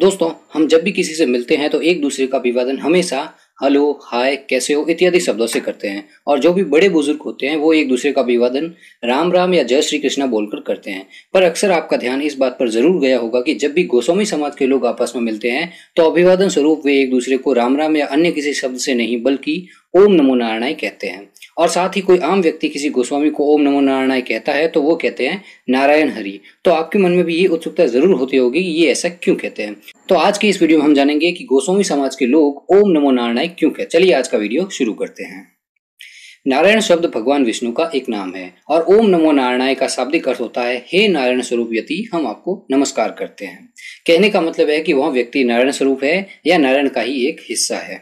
दोस्तों हम जब भी किसी से मिलते हैं तो एक दूसरे का अभिवादन हमेशा हेलो हाय कैसे हो इत्यादि शब्दों से करते हैं और जो भी बड़े बुजुर्ग होते हैं वो एक दूसरे का अभिवादन राम राम या जय श्री कृष्णा बोलकर करते हैं पर अक्सर आपका ध्यान इस बात पर जरूर गया होगा कि जब भी गोस्वामी समाज के लोग आपस में मिलते हैं तो अभिवादन स्वरूप वे एक दूसरे को राम राम या अन्य किसी शब्द से नहीं बल्कि ओम नमो नारायण कहते हैं और साथ ही कोई आम व्यक्ति किसी गोस्वामी को ओम नमो नारायण कहता है तो वो कहते हैं नारायण हरि तो आपके मन में भी ये उत्सुकता जरूर होती होगी कि ये ऐसा क्यों कहते हैं तो आज के इस वीडियो में हम जानेंगे कि गोस्वामी समाज के लोग ओम नमो नारायण है क्यों क्या चलिए आज का वीडियो शुरू करते हैं नारायण शब्द भगवान विष्णु का एक नाम है और ओम नमो नारायणाय का शाब्दिक अर्थ होता है हे नारायण स्वरूप यति हम आपको नमस्कार करते हैं कहने का मतलब है कि वह व्यक्ति नारायण स्वरूप है या नारायण का ही एक हिस्सा है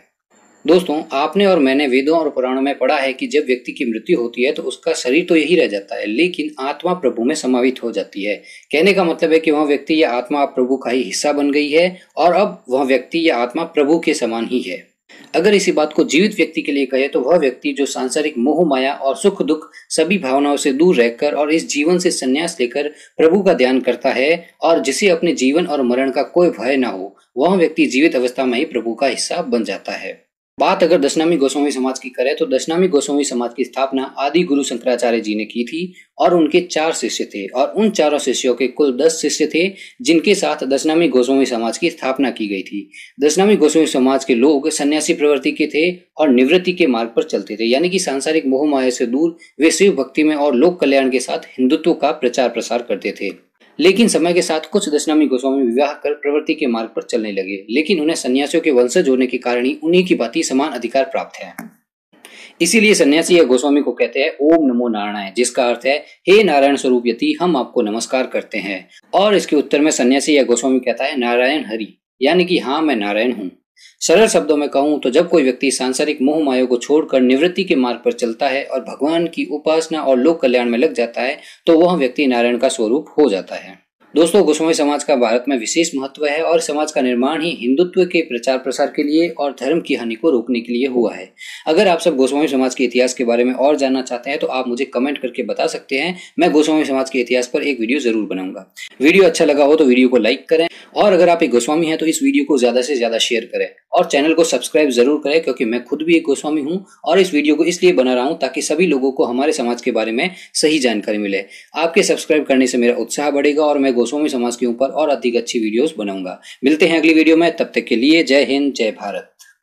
दोस्तों आपने और मैंने वेदों और पुराणों में पढ़ा है कि जब व्यक्ति की मृत्यु होती है तो उसका शरीर तो यही रह जाता है लेकिन आत्मा प्रभु में समावित हो जाती है कहने का मतलब है कि वह व्यक्ति या आत्मा प्रभु का ही हिस्सा बन गई है और अब वह व्यक्ति या आत्मा प्रभु के समान ही है अगर इसी बात को जीवित व्यक्ति के लिए कहे तो वह व्यक्ति जो सांसारिक मोह माया और सुख दुख सभी भावनाओं से दूर रहकर और इस जीवन से संन्यास लेकर प्रभु का ध्यान करता है और जिसे अपने जीवन और मरण का कोई भय ना हो वह व्यक्ति जीवित अवस्था में ही प्रभु का हिस्सा बन जाता है बात अगर दशनामी गोस्वामी समाज की करें तो दशनामी गोस्वामी समाज की स्थापना आदि गुरु शंकराचार्य जी ने की थी और उनके चार शिष्य थे और उन चारों शिष्यों के कुल दस शिष्य थे जिनके साथ दशनामी गोस्वामी समाज की स्थापना की गई थी दशनामी गोस्वामी समाज के लोग सन्यासी प्रवृत्ति के थे और निवृत्ति के मार्ग पर चलते थे यानी कि सांसारिक मोह माया से दूर वे शिव भक्ति में और लोक कल्याण के साथ हिंदुत्व का प्रचार प्रसार करते थे लेकिन समय के साथ कुछ दशनामी गोस्वामी विवाह कर प्रवृत्ति के मार्ग पर चलने लगे लेकिन उन्हें सन्यासियों के वंशज होने के कारण ही उन्हीं की भांति समान अधिकार प्राप्त है इसीलिए सन्यासी या गोस्वामी को कहते हैं ओम नमो नारायण जिसका अर्थ है हे नारायण स्वरूप यति हम आपको नमस्कार करते हैं और इसके उत्तर में सन्यासी या गोस्वामी कहता है नारायण हरि यानी कि हाँ मैं नारायण हूँ सरल शब्दों में कहूँ तो जब कोई व्यक्ति सांसारिक मोह माया को छोड़कर निवृत्ति के मार्ग पर चलता है और भगवान की उपासना और लोक कल्याण में लग जाता है तो वह व्यक्ति नारायण का स्वरूप हो जाता है दोस्तों गोस्वामी समाज का भारत में विशेष महत्व है और समाज का निर्माण ही हिंदुत्व के प्रचार प्रसार के लिए और धर्म की हानि को रोकने के लिए हुआ है अगर आप सब गोस्वामी समाज के इतिहास के बारे में और जानना चाहते हैं तो आप मुझे कमेंट करके बता सकते हैं मैं गोस्वामी समाज के इतिहास पर एक वीडियो जरूर बनाऊंगा वीडियो अच्छा लगा हो तो वीडियो को लाइक करें और अगर आप एक गोस्वामी हैं तो इस वीडियो को ज़्यादा से ज़्यादा शेयर करें और चैनल को सब्सक्राइब ज़रूर करें क्योंकि मैं खुद भी एक गोस्वामी हूँ और इस वीडियो को इसलिए बना रहा हूँ ताकि सभी लोगों को हमारे समाज के बारे में सही जानकारी मिले आपके सब्सक्राइब करने से मेरा उत्साह बढ़ेगा और मैं गोस्वामी समाज के ऊपर और अधिक अच्छी वीडियोज़ बनाऊंगा मिलते हैं अगली वीडियो में तब तक के लिए जय हिंद जय भारत